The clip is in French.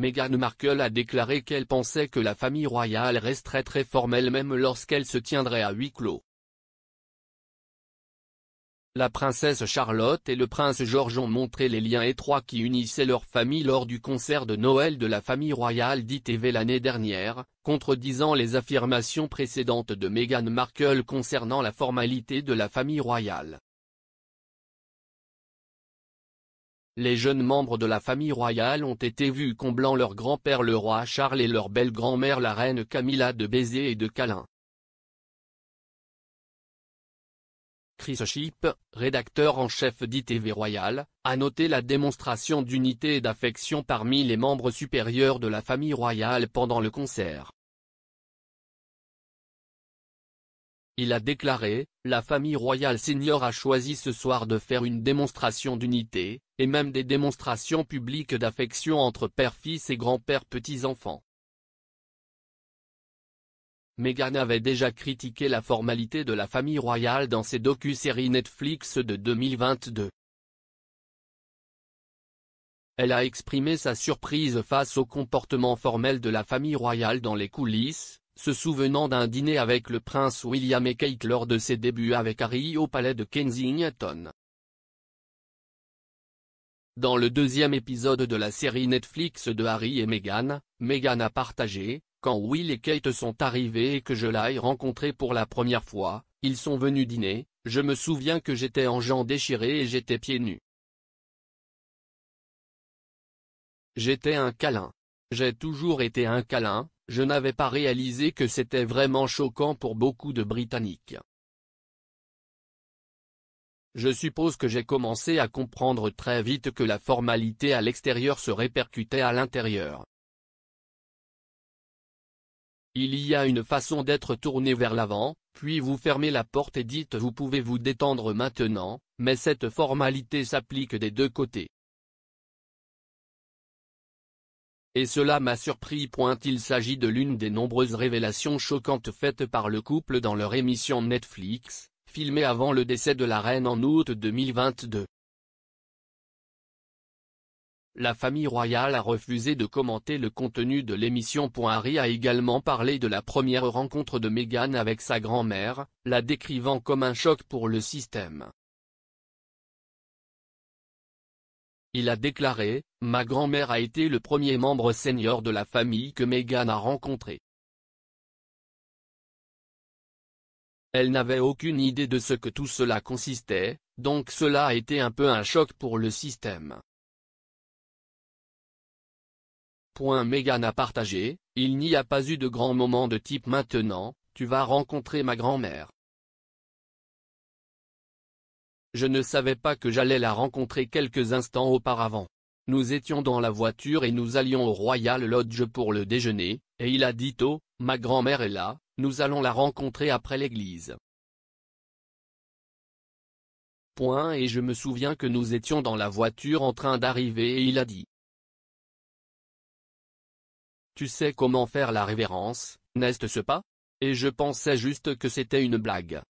Meghan Markle a déclaré qu'elle pensait que la famille royale resterait très formelle même lorsqu'elle se tiendrait à huis clos. La princesse Charlotte et le prince George ont montré les liens étroits qui unissaient leur famille lors du concert de Noël de la famille royale d'ITV l'année dernière, contredisant les affirmations précédentes de Meghan Markle concernant la formalité de la famille royale. les jeunes membres de la famille royale ont été vus comblant leur grand-père le roi Charles et leur belle-grand-mère la reine Camilla de baisers et de câlins. Chris Ship, rédacteur en chef d'ITV Royal, a noté la démonstration d'unité et d'affection parmi les membres supérieurs de la famille royale pendant le concert. Il a déclaré, la famille royale senior a choisi ce soir de faire une démonstration d'unité, et même des démonstrations publiques d'affection entre père-fils et grand-père-petits-enfants. Meghan avait déjà critiqué la formalité de la famille royale dans ses docu-séries Netflix de 2022. Elle a exprimé sa surprise face au comportement formel de la famille royale dans les coulisses, se souvenant d'un dîner avec le prince William et Kate lors de ses débuts avec Harry au palais de Kensington. Dans le deuxième épisode de la série Netflix de Harry et Meghan, Meghan a partagé, quand Will et Kate sont arrivés et que je l'ai rencontré pour la première fois, ils sont venus dîner, je me souviens que j'étais en gens déchirés et j'étais pieds nus. J'étais un câlin. J'ai toujours été un câlin, je n'avais pas réalisé que c'était vraiment choquant pour beaucoup de Britanniques. Je suppose que j'ai commencé à comprendre très vite que la formalité à l'extérieur se répercutait à l'intérieur. Il y a une façon d'être tourné vers l'avant, puis vous fermez la porte et dites vous pouvez vous détendre maintenant, mais cette formalité s'applique des deux côtés. Et cela m'a surpris. Point il s'agit de l'une des nombreuses révélations choquantes faites par le couple dans leur émission Netflix, filmée avant le décès de la reine en août 2022. La famille royale a refusé de commenter le contenu de l'émission. Harry a également parlé de la première rencontre de Meghan avec sa grand-mère, la décrivant comme un choc pour le système. Il a déclaré, Ma grand-mère a été le premier membre senior de la famille que Meghan a rencontré. Elle n'avait aucune idée de ce que tout cela consistait, donc cela a été un peu un choc pour le système. Point Meghan a partagé, il n'y a pas eu de grand moment de type maintenant, tu vas rencontrer ma grand-mère. Je ne savais pas que j'allais la rencontrer quelques instants auparavant. Nous étions dans la voiture et nous allions au Royal Lodge pour le déjeuner, et il a dit tôt, « oh, Ma grand-mère est là, nous allons la rencontrer après l'église. » Point et je me souviens que nous étions dans la voiture en train d'arriver et il a dit. Tu sais comment faire la révérence, n'est-ce pas Et je pensais juste que c'était une blague.